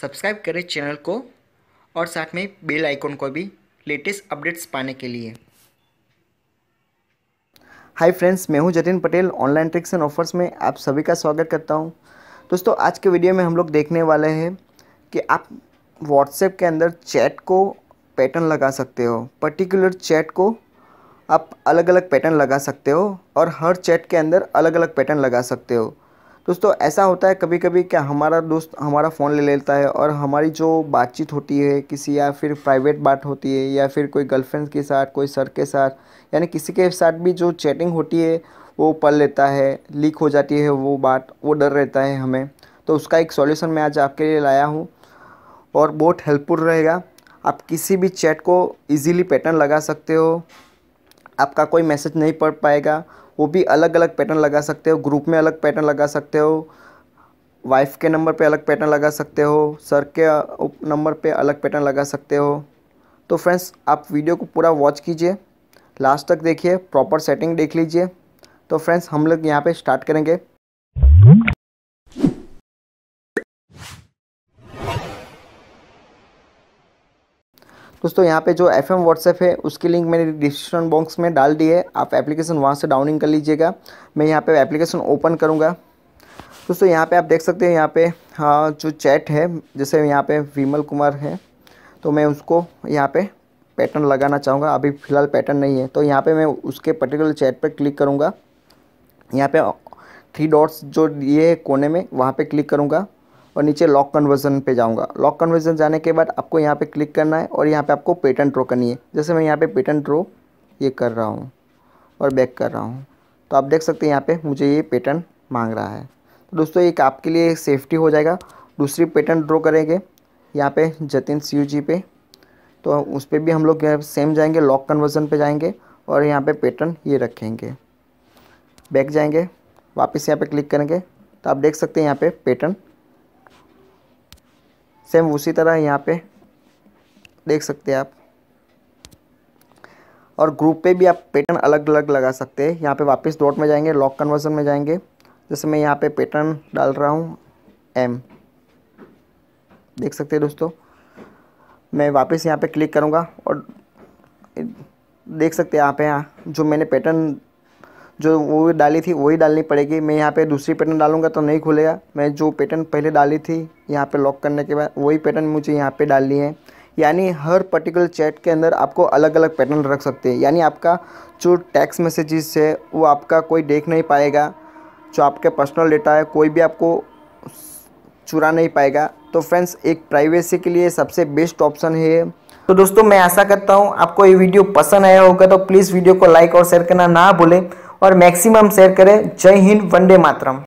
subscribe करें channel को और साथ में बेल आइकॉन को भी लेटेस्ट अपडेट्स पाने के लिए हाय फ्रेंड्स मैं हूं Jatin Patel online tricks and offers में आप सभी का स्वागत करता हूं दोस्तों आज के वीडियो में हम लोग देखने वाले हैं कि आप व्हाट्सएप के अंदर चैट को पैटर्न लगा सकते हो पर्टिकुलर चैट को आप अलग अलग पैटर्न लगा सकते हो और हर चैट के अंदर अलग अलग पैटर्न लगा सकते हो दोस्तों ऐसा होता है कभी कभी क्या हमारा दोस्त हमारा फ़ोन ले लेता है और हमारी जो बातचीत होती है किसी या फिर प्राइवेट बात होती है या फिर कोई गर्लफ्रेंड के साथ कोई सर के साथ यानी किसी के साथ भी जो चैटिंग होती है वो पढ़ लेता है लीक हो जाती है वो बात वो डर रहता है हमें तो उसका एक सॉल्यूशन मैं आज आपके लिए लाया हूँ और बहुत हेल्पफुल रहेगा आप किसी भी चैट को इजीली पैटर्न लगा सकते हो आपका कोई मैसेज नहीं पढ़ पाएगा वो भी अलग अलग पैटर्न लगा सकते हो ग्रुप में अलग पैटर्न लगा सकते हो वाइफ के नंबर पे अलग पैटर्न लगा सकते हो सर के नंबर पे अलग पैटर्न लगा सकते हो तो फ्रेंड्स आप वीडियो को पूरा वॉच कीजिए लास्ट तक देखिए प्रॉपर सेटिंग देख लीजिए तो फ्रेंड्स हम लोग यहाँ पे स्टार्ट करेंगे दोस्तों यहाँ पे जो एफ एम व्हाट्सएप है उसकी लिंक मैंने डिस्क्रिप्शन बॉक्स में डाल दी है आप एप्लीकेशन वहाँ से डाउनिंग कर लीजिएगा मैं यहाँ पे एप्लीकेशन ओपन करूँगा दोस्तों यहाँ पे आप देख सकते हैं यहाँ पे हाँ जो चैट है जैसे यहाँ पे विमल कुमार है तो मैं उसको यहाँ पे पैटर्न लगाना चाहूँगा अभी फ़िलहाल पैटर्न नहीं है तो यहाँ पर मैं उसके पर्टिकुलर चैट पर क्लिक करूँगा यहाँ पर थ्री डॉट्स जो ये कोने में वहाँ पर क्लिक करूँगा और नीचे लॉक कन्वर्जन पे जाऊँगा लॉक कन्वर्जन जाने के बाद आपको यहाँ पे क्लिक करना है और यहाँ पे आपको पेटर्न ड्रॉ करनी है जैसे मैं यहाँ पे पेटर्न ड्रो ये कर रहा हूँ और बैक कर रहा हूँ तो आप देख सकते हैं यहाँ पे मुझे ये पेटर्न मांग रहा है तो दोस्तों एक आपके लिए सेफ्टी हो जाएगा दूसरी पेटर्न ड्रॉ करेंगे यहाँ पर जतिन सी जी पे तो उस पर भी हम लोग सेम जाएंगे लॉक कन्वर्जन पर जाएंगे और यहाँ पर पेटर्न ये रखेंगे बैक जाएंगे वापस यहाँ पर क्लिक करेंगे तो आप देख सकते हैं यहाँ पे पेटर्न सेम उसी तरह यहाँ पे देख सकते हैं आप और ग्रुप पे भी आप पैटर्न अलग अलग लगा सकते हैं यहाँ पे वापस डॉट में जाएंगे लॉक कन्वर्जन में जाएंगे जैसे मैं यहाँ पे पैटर्न डाल रहा हूँ एम देख सकते हैं दोस्तों मैं वापस यहाँ पे क्लिक करूँगा और देख सकते हैं यहाँ पे यहाँ जो मैंने पैटर्न जो वो डाली थी वही डालनी पड़ेगी मैं यहाँ पे दूसरी पैटर्न डालूंगा तो नहीं खुलेगा मैं जो पैटर्न पहले डाली थी यहाँ पे लॉक करने के बाद वही पैटर्न मुझे यहाँ पे डालनी है यानी हर पर्टिकुलर चैट के अंदर आपको अलग अलग पैटर्न रख सकते हैं यानी आपका जो टैक्स मैसेजेस है वो आपका कोई देख नहीं पाएगा जो आपके पर्सनल डेटा है कोई भी आपको चुरा नहीं पाएगा तो फ्रेंड्स एक प्राइवेसी के लिए सबसे बेस्ट ऑप्शन है तो दोस्तों मैं ऐसा करता हूँ आपको ये वीडियो पसंद आया होगा तो प्लीज़ वीडियो को लाइक और शेयर करना ना भूलें और मैक्सिमम शेयर करें जय हिंद वंदे मातरम